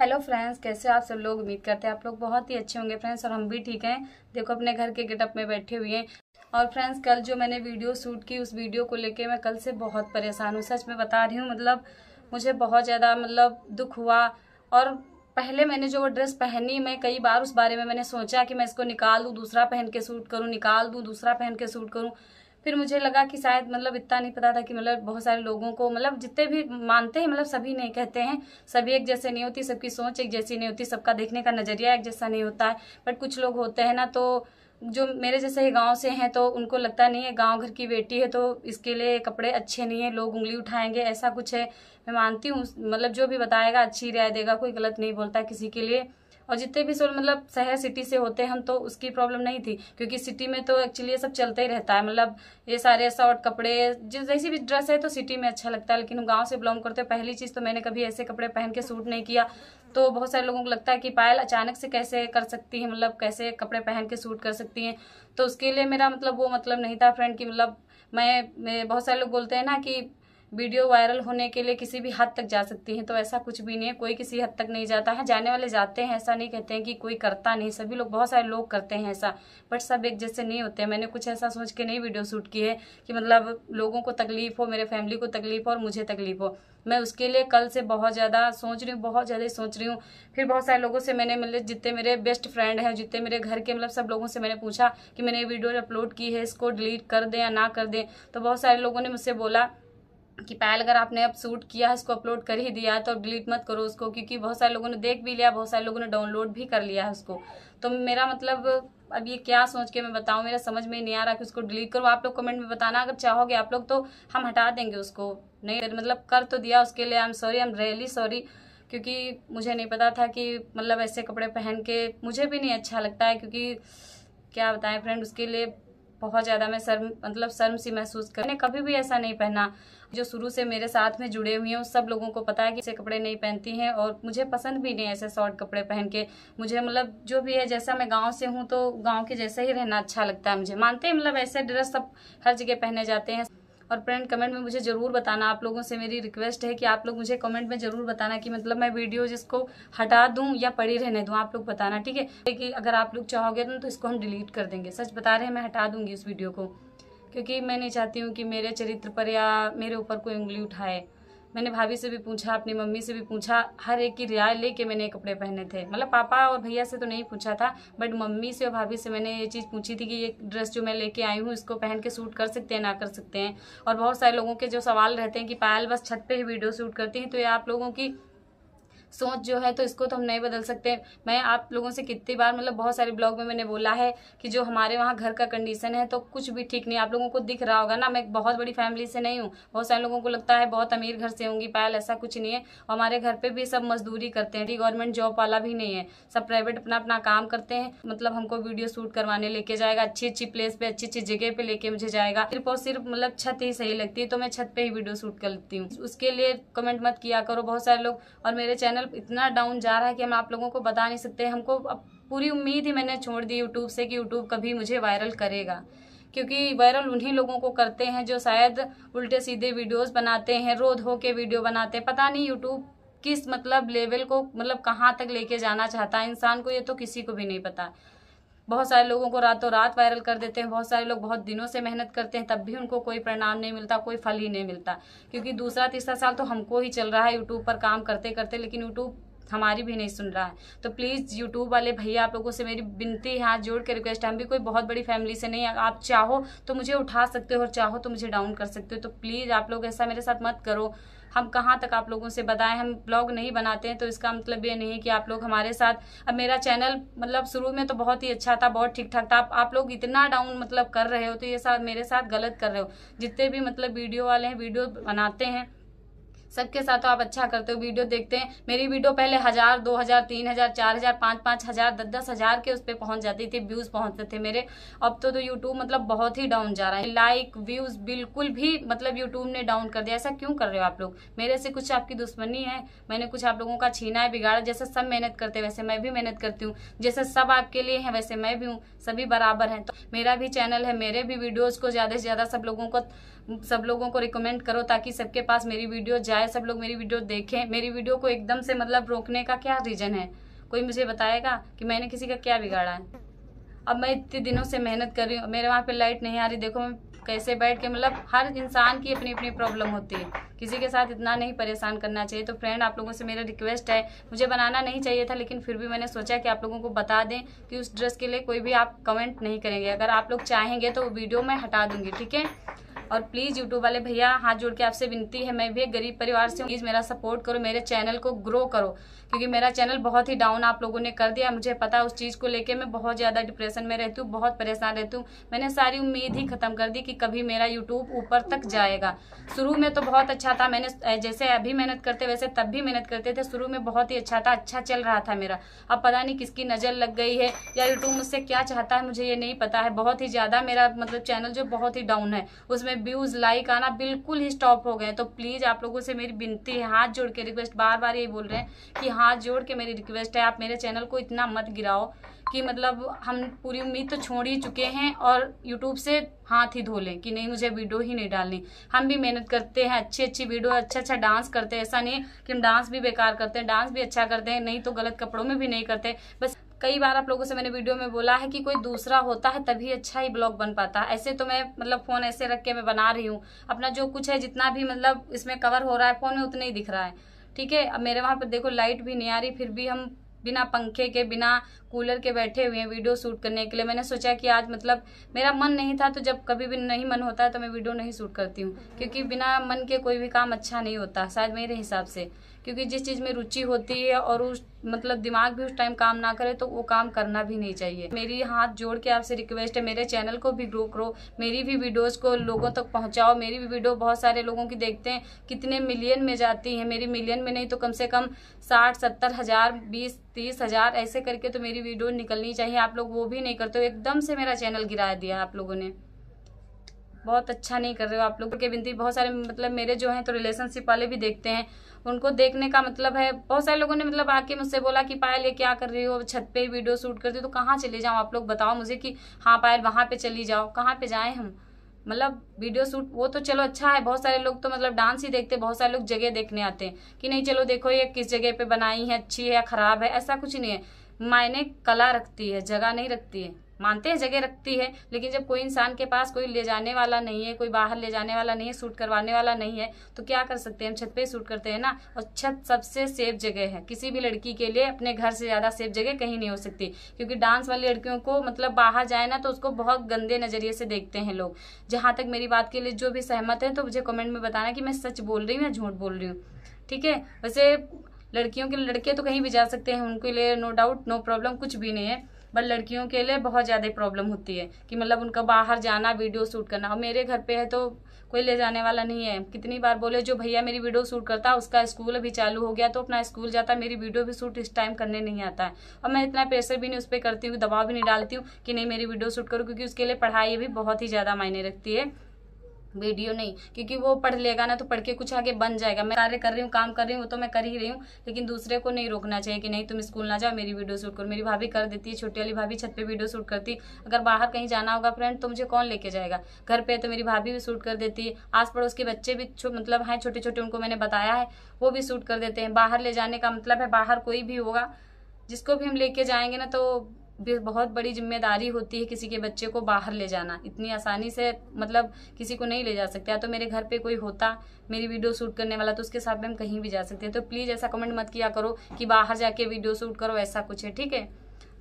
hello friends कैसे आप सब लोग उम्मीद करते हैं आप लोग बहुत ही अच्छे होंगे फ्रेंड्स और हम भी ठीक हैं देखो अपने घर के गेटअप में बैठे हुए हैं और फ्रेंड्स कल जो मैंने वीडियो शूट की उस वीडियो को लेके मैं कल से बहुत परेशान हूँ सच में बता रही हूँ मतलब मुझे बहुत ज़्यादा मतलब दुख हुआ और पहले मैंने जो वो ड्रेस पहनी मैं कई बार उस बारे में मैंने सोचा कि मैं इसको निकाल दूँ दूसरा पहन के सूट करूँ निकाल दूँ दूसरा पहन के सूट करूँ फिर मुझे लगा कि शायद मतलब इतना नहीं पता था कि मतलब बहुत सारे लोगों को मतलब जितने भी मानते हैं मतलब सभी नहीं कहते हैं सभी एक जैसे नहीं होती सबकी सोच एक जैसी नहीं होती सबका देखने का नज़रिया एक जैसा नहीं होता है बट कुछ लोग होते हैं ना तो जो मेरे जैसे ही गांव से हैं तो उनको लगता नहीं है गांव घर की बेटी है तो इसके लिए कपड़े अच्छे नहीं है लोग उंगली उठाएंगे ऐसा कुछ है मैं मानती हूँ मतलब जो भी बताएगा अच्छी राय देगा कोई गलत नहीं बोलता किसी के लिए और जितने भी सोल मतलब शहर सिटी से होते हैं हम तो उसकी प्रॉब्लम नहीं थी क्योंकि सिटी में तो एक्चुअली ये सब चलता ही रहता है मतलब ये सारे शॉर्ट कपड़े जैसी भी ड्रेस है तो सिटी में अच्छा लगता है लेकिन हम गाँव से बिलोंग करते हैं पहली चीज़ तो मैंने कभी ऐसे कपड़े पहन के सूट नहीं किया तो बहुत सारे लोगों को लगता है कि पायल अचानक से कैसे कर सकती है मतलब कैसे कपड़े पहन के सूट कर सकती हैं तो उसके लिए मेरा मतलब वो मतलब नहीं था फ्रेंड कि मतलब मैं, मैं बहुत सारे लोग बोलते हैं ना कि वीडियो वायरल होने के लिए किसी भी हद तक जा सकती हैं तो ऐसा कुछ भी नहीं है कोई किसी हद तक नहीं जाता है जाने वाले जाते हैं ऐसा नहीं कहते हैं कि कोई करता नहीं सभी लोग बहुत सारे लोग करते हैं ऐसा बट सब एक जैसे नहीं होते हैं मैंने कुछ ऐसा सोच के नहीं वीडियो शूट की है कि मतलब लोगों को तकलीफ हो मेरे फैमिली को तकलीफ हो और मुझे तकलीफ हो मैं उसके लिए कल से बहुत ज़्यादा सोच रही हूँ बहुत ज़्यादा सोच रही हूँ फिर बहुत सारे लोगों से मैंने मतलब जितने मेरे बेस्ट फ्रेंड हैं जितने मेरे घर के मतलब सब लोगों से मैंने पूछा कि मैंने ये वीडियो अपलोड की है इसको डिलीट कर दें या ना कर दें तो बहुत सारे लोगों ने मुझसे बोला कि पहले अगर आपने अब सूट किया है उसको अपलोड कर ही दिया तो डिलीट मत करो उसको क्योंकि बहुत सारे लोगों ने देख भी लिया बहुत सारे लोगों ने डाउनलोड भी कर लिया है उसको तो मेरा मतलब अब ये क्या सोच के मैं बताऊँ मेरा समझ में नहीं आ रहा कि उसको डिलीट करो आप लोग कमेंट में बताना अगर चाहोगे आप लोग तो हम हटा देंगे उसको नहीं मतलब कर तो दिया उसके लिए I am sorry I am really sorry क्योंकि मुझे नहीं पता था कि मतलब ऐसे कपड़े पहन के मुझे भी नहीं अच्छा लगता है क्योंकि क्या बताएं फ्रेंड उसके लिए बहुत ज़्यादा मैं शर्म मतलब शर्म सी महसूस कर मैंने कभी भी ऐसा नहीं पहना जो शुरू से मेरे साथ में जुड़े हुए हैं सब लोगों को पता है कि ऐसे कपड़े नहीं पहनती हैं और मुझे पसंद भी नहीं ऐसे शॉर्ट कपड़े पहन के मुझे मतलब जो भी है जैसा मैं गांव से हूँ तो गांव के जैसे ही रहना अच्छा लगता है मुझे मानते हैं मतलब ऐसे ड्रेस सब हर जगह पहने जाते हैं और फ्रेंड कमेंट में मुझे ज़रूर बताना आप लोगों से मेरी रिक्वेस्ट है कि आप लोग मुझे कमेंट में ज़रूर बताना कि मतलब मैं वीडियो जिसको हटा दूँ या पड़ी रहने दूँ आप लोग बताना ठीक है कि अगर आप लोग चाहोगे ना तो इसको हम डिलीट कर देंगे सच बता रहे हैं मैं हटा दूँगी उस वीडियो को क्योंकि मैं नहीं चाहती हूँ कि मेरे चरित्र पर या मेरे ऊपर कोई उंगली उठाए मैंने भाभी से भी पूछा अपनी मम्मी से भी पूछा हर एक की रियाय लेके मैंने कपड़े पहने थे मतलब पापा और भैया से तो नहीं पूछा था बट मम्मी से और भाभी से मैंने ये चीज़ पूछी थी कि ये ड्रेस जो मैं लेके आई हूँ इसको पहन के सूट कर सकते हैं ना कर सकते हैं और बहुत सारे लोगों के जो सवाल रहते हैं कि पायल बस छत पर ही वीडियो शूट करती हैं तो ये आप लोगों की सोच जो है तो इसको तो हम नहीं बदल सकते मैं आप लोगों से कितनी बार मतलब बहुत सारे ब्लॉग में मैंने बोला है कि जो हमारे वहाँ घर का कंडीशन है तो कुछ भी ठीक नहीं आप लोगों को दिख रहा होगा ना मैं बहुत बड़ी फैमिली से नहीं हूँ बहुत सारे लोगों को लगता है बहुत अमीर घर से होंगी पायल ऐसा कुछ नहीं है हमारे घर पर भी सब मजदूरी करते हैं गवर्नमेंट जॉब वाला भी नहीं है सब प्राइवेट अपना अपना काम करते हैं मतलब हमको वीडियो शूट करवाने लेके जाएगा अच्छी अच्छी प्लेस पे अच्छी अच्छी जगह पे लेके मुझे जाएगा सिर्फ और सिर्फ मतलब छत ही सही लगती है तो मैं छत पे ही वीडियो शूट कर लेती हूँ उसके लिए कमेंट मत किया करो बहुत सारे लोग और मेरे चैनल चैनल इतना डाउन जा रहा है कि हम आप लोगों को बता नहीं सकते हमको अब पूरी उम्मीद ही मैंने छोड़ दी यूट्यूब से कि यूट्यूब कभी मुझे वायरल करेगा क्योंकि वायरल उन्हीं लोगों को करते हैं जो शायद उल्टे सीधे वीडियोस बनाते हैं रोध हो के वीडियो बनाते हैं पता नहीं यूट्यूब किस मतलब लेवल को मतलब कहाँ तक लेके जाना चाहता है इंसान को ये तो किसी को भी नहीं पता बहुत सारे लोगों को रातों रात वायरल कर देते हैं बहुत सारे लोग बहुत दिनों से मेहनत करते हैं तब भी उनको कोई परिणाम नहीं मिलता कोई फल ही नहीं मिलता क्योंकि दूसरा तीसरा साल तो हमको ही चल रहा है यूट्यूब पर काम करते करते लेकिन यूट्यूब हमारी भी नहीं सुन रहा है तो प्लीज़ यूट्यूब वाले भैया आप लोगों से मेरी विनती है हाथ जोड़ के रिक्वेस्ट है हम भी कोई बहुत बड़ी फैमिली से नहीं आप चाहो तो मुझे उठा सकते हो और चाहो तो मुझे डाउन कर सकते हो तो प्लीज़ आप लोग ऐसा मेरे साथ मत करो हम कहाँ तक आप लोगों से बताएं हम ब्लॉग नहीं बनाते हैं तो इसका मतलब ये नहीं कि आप लोग हमारे साथ अब मेरा चैनल मतलब शुरू में तो बहुत ही अच्छा था बहुत ठीक ठाक था आप, आप लोग इतना डाउन मतलब कर रहे हो तो ये साथ मेरे साथ गलत कर रहे हो जितने भी मतलब वीडियो वाले हैं वीडियो बनाते हैं सबके साथ तो आप अच्छा करते हो वीडियो देखते हैं मेरी वीडियो पहले हजार दो हजार तीन हजार चार हजार पाँच पाँच हजार दस दस हजार के उस पर पहुंच जाती थी व्यूज पहुंचते थे मेरे अब तो तो यूट्यूब मतलब बहुत ही डाउन जा रहा है लाइक व्यूज बिल्कुल भी मतलब यूट्यूब ने डाउन कर दिया ऐसा क्यों कर रहे हो आप लोग मेरे से कुछ आपकी दुश्मनी है मैंने कुछ आप लोगों का छीना है बिगाड़ा जैसे सब मेहनत करते वैसे मैं भी मेहनत करती हूँ जैसे सब आपके लिए है वैसे मैं भी हूँ सभी बराबर है तो मेरा भी चैनल है मेरे भी वीडियोज को ज्यादा से ज्यादा सब लोगों को सब लोगों को रिकमेंड करो ताकि सबके पास मेरी वीडियो जाए जाए सब लोग मेरी वीडियो देखें मेरी वीडियो को एकदम से मतलब रोकने का क्या रीज़न है कोई मुझे बताएगा कि मैंने किसी का क्या बिगाड़ा है अब मैं इतने दिनों से मेहनत कर रही हूँ मेरे वहाँ पे लाइट नहीं आ रही देखो मैं कैसे बैठ के मतलब हर इंसान की अपनी अपनी प्रॉब्लम होती है किसी के साथ इतना नहीं परेशान करना चाहिए तो फ्रेंड आप लोगों से मेरा रिक्वेस्ट है मुझे बनाना नहीं चाहिए था लेकिन फिर भी मैंने सोचा कि आप लोगों को बता दें कि उस ड्रेस के लिए कोई भी आप कमेंट नहीं करेंगे अगर आप लोग चाहेंगे तो वीडियो मैं हटा दूंगी ठीक है और प्लीज यूट्यूब वाले भैया हाथ जोड़ के आपसे विनती है मैं भी गरीब परिवार से प्लीज मेरा सपोर्ट करो मेरे चैनल को ग्रो करो क्योंकि मेरा चैनल बहुत ही डाउन आप लोगों ने कर दिया मुझे पता उस चीज को लेकर मैं बहुत ज्यादा डिप्रेशन में रहती हूँ बहुत परेशान रहती हूँ मैंने सारी उम्मीद ही खत्म कर दी कि कभी मेरा यूट्यूब ऊपर तक जाएगा शुरू में तो बहुत अच्छा था मैंने जैसे अभी मेहनत करते वैसे तब भी मेहनत करते थे शुरू में बहुत ही अच्छा था अच्छा चल रहा था मेरा अब पता नहीं किसकी नजर लग गई है या यूट्यूब मुझसे क्या चाहता है मुझे ये नहीं पता है बहुत ही ज्यादा मेरा मतलब चैनल जो बहुत ही डाउन है उसमें में व्यूज लाइक आना बिल्कुल ही स्टॉप हो गए तो प्लीज़ आप लोगों से मेरी बिनती है हाथ जोड़ के रिक्वेस्ट बार बार यही बोल रहे हैं कि हाथ जोड़ के मेरी रिक्वेस्ट है आप मेरे चैनल को इतना मत गिराओ कि मतलब हम पूरी उम्मीद तो छोड़ ही चुके हैं और यूट्यूब से हाथ ही धो लें कि नहीं मुझे वीडियो ही नहीं डालनी हम भी मेहनत करते हैं अच्छी अच्छी वीडियो अच्छा अच्छा डांस करते हैं ऐसा नहीं कि हम डांस भी बेकार करते हैं डांस भी अच्छा करते हैं नहीं तो गलत कपड़ों में भी नहीं करते बस कई बार आप लोगों से मैंने वीडियो में बोला है कि कोई दूसरा होता है तभी अच्छा ही ब्लॉग बन पाता है ऐसे तो मैं मतलब फ़ोन ऐसे रख के मैं बना रही हूँ अपना जो कुछ है जितना भी मतलब इसमें कवर हो रहा है फ़ोन में उतना ही दिख रहा है ठीक है अब मेरे वहाँ पर देखो लाइट भी नहीं आ रही फिर भी हम बिना पंखे के बिना कूलर के बैठे हुए हैं वीडियो शूट करने के लिए मैंने सोचा कि आज मतलब मेरा मन नहीं था तो जब कभी भी नहीं मन होता है तो मैं वीडियो नहीं शूट करती हूँ क्योंकि बिना मन के कोई भी काम अच्छा नहीं होता शायद मेरे हिसाब से क्योंकि जिस चीज़ में रुचि होती है और उस मतलब दिमाग भी उस टाइम काम ना करे तो वो काम करना भी नहीं चाहिए मेरी हाथ जोड़ के आपसे रिक्वेस्ट है मेरे चैनल को भी ग्रो करो मेरी भी वीडियोस को लोगों तक पहुंचाओ मेरी भी वीडियो बहुत सारे लोगों की देखते हैं कितने मिलियन में जाती है मेरी मिलियन में नहीं तो कम से कम साठ सत्तर हज़ार बीस तीस हज़ार ऐसे करके तो मेरी मेरी वीडियो निकलनी चाहिए आप लोग वो भी नहीं करते हो एकदम से मेरा चैनल गिरा दिया आप लोगों ने बहुत अच्छा नहीं कर रहे हो आप लोगों के बिनती बहुत सारे मतलब मेरे जो हैं तो रिलेशनशिप वाले भी देखते हैं उनको देखने का मतलब है बहुत सारे लोगों ने मतलब आके मुझसे बोला कि पायल ये क्या कर रही हो छत पे वीडियो शूट करती हो तो कहाँ चले जाऊँ आप लोग बताओ मुझे कि हाँ पायल वहाँ पे चली जाओ कहाँ पे जाएं हम मतलब वीडियो शूट वो तो चलो अच्छा है बहुत सारे लोग तो मतलब डांस ही देखते बहुत सारे लोग जगह देखने आते हैं कि नहीं चलो देखो ये किस जगह पे बनाई है अच्छी है खराब है ऐसा कुछ नहीं है मायने कला रखती है जगह नहीं रखती है मानते हैं जगह रखती है लेकिन जब कोई इंसान के पास कोई ले जाने वाला नहीं है कोई बाहर ले जाने वाला नहीं है सूट करवाने वाला नहीं है तो क्या कर सकते हैं हम छत पे ही सूट करते हैं ना और छत सबसे सेफ जगह है किसी भी लड़की के लिए अपने घर से ज़्यादा सेफ जगह कहीं नहीं हो सकती क्योंकि डांस वाली लड़कियों को मतलब बाहर जाए ना तो उसको बहुत गंदे नज़रिए से देखते हैं लोग जहाँ तक मेरी बात के लिए जो भी सहमत है तो मुझे कॉमेंट में बताना कि मैं सच बोल रही हूँ या झूठ बोल रही हूँ ठीक है वैसे लड़कियों के लड़के तो कहीं भी जा सकते हैं उनके लिए नो डाउट नो प्रॉब्लम कुछ भी नहीं है बट लड़कियों के लिए बहुत ज़्यादा प्रॉब्लम होती है कि मतलब उनका बाहर जाना वीडियो शूट करना और मेरे घर पे है तो कोई ले जाने वाला नहीं है कितनी बार बोले जो भैया मेरी वीडियो शूट करता है उसका स्कूल अभी चालू हो गया तो अपना स्कूल जाता है मेरी वीडियो भी शूट इस टाइम करने नहीं आता है और मैं इतना प्रेशर भी नहीं उस पर करती हूँ दबाव भी नहीं डालती हूँ कि नहीं मेरी वीडियो शूट करूँ क्योंकि उसके लिए पढ़ाई भी बहुत ही ज़्यादा मायने रखती है वीडियो नहीं क्योंकि वो पढ़ लेगा ना तो पढ़ के कुछ आगे बन जाएगा मैं कार्य कर रही हूँ काम कर रही हूँ वो तो मैं कर ही रही हूँ लेकिन दूसरे को नहीं रोकना चाहिए कि नहीं तुम स्कूल ना जाओ मेरी वीडियो शूट करो मेरी भाभी कर देती है छोटी वाली भाभी छत पे वीडियो शूट करती अगर बाहर कहीं जाना होगा फ्रेंड तो मुझे कौन लेके जाएगा घर पर तो मेरी भाभी भी शूट कर देती है आस पड़ोस के बच्चे भी मतलब हैं छोटे छोटे उनको मैंने बताया है वो भी शूट कर देते हैं बाहर ले जाने का मतलब है बाहर कोई भी होगा जिसको भी हम लेके जाएंगे ना तो बहुत बड़ी जिम्मेदारी होती है किसी के बच्चे को बाहर ले जाना इतनी आसानी से मतलब किसी को नहीं ले जा सकते या तो मेरे घर पे कोई होता मेरी वीडियो शूट करने वाला तो उसके साथ में हम कहीं भी जा सकते हैं तो प्लीज़ ऐसा कमेंट मत किया करो कि बाहर जाके वीडियो शूट करो ऐसा कुछ है ठीक है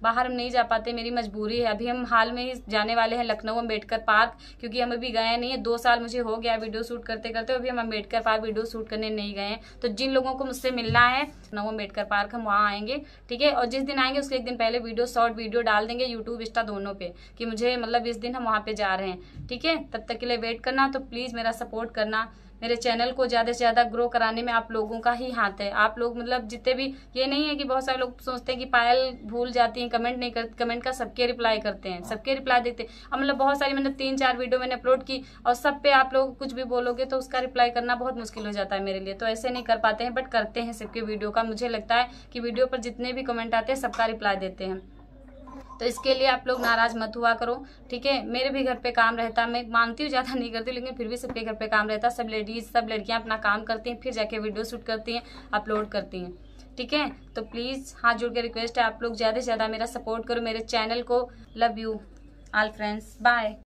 बाहर हम नहीं जा पाते मेरी मजबूरी है अभी हम हाल में ही जाने वाले हैं लखनऊ अम्बेडकर पार्क क्योंकि हम अभी गए नहीं है दो साल मुझे हो गया वीडियो शूट करते करते अभी हम अम्बेडकर पार्क वीडियो शूट करने नहीं गए तो जिन लोगों को मुझसे मिलना है लखनऊ अम्बेडकर पार्क हम वहाँ आएंगे ठीक है और जिस दिन आएंगे उसके एक दिन पहले वीडियो शॉर्ट वीडियो डाल देंगे यूट्यूब इंस्टा दोनों पे कि मुझे मतलब इस दिन हम वहाँ पे जा रहे हैं ठीक है तब तक के लिए वेट करना तो प्लीज़ मेरा सपोर्ट करना मेरे चैनल को ज़्यादा से ज़्यादा ग्रो कराने में आप लोगों का ही हाथ है आप लोग मतलब जितने भी ये नहीं है कि बहुत सारे लोग सोचते हैं कि पायल भूल जाती हैं कमेंट नहीं करते कमेंट का सबके रिप्लाई करते हैं सबके रिप्लाई देखते हैं और मतलब बहुत सारी मैंने तीन चार वीडियो मैंने अपलोड की और सब पे आप लोग कुछ भी बोलोगे तो उसका रिप्लाई करना बहुत मुश्किल हो जाता है मेरे लिए तो ऐसे नहीं कर पाते हैं बट करते हैं सबके वीडियो का मुझे लगता है कि वीडियो पर जितने भी कमेंट आते हैं सबका रिप्लाई देते हैं तो इसके लिए आप लोग नाराज़ मत हुआ करो ठीक है मेरे भी घर पे काम रहता मैं मानती हूँ ज़्यादा नहीं करती लेकिन फिर भी सबके घर पे काम रहता सब लेडीज़ सब लड़कियाँ अपना काम करती हैं फिर जाके वीडियो शूट करती हैं अपलोड करती हैं ठीक है तो प्लीज़ हाथ जोड़ के रिक्वेस्ट है आप लोग ज़्यादा से ज़्यादा मेरा सपोर्ट करो मेरे चैनल को love you all friends bye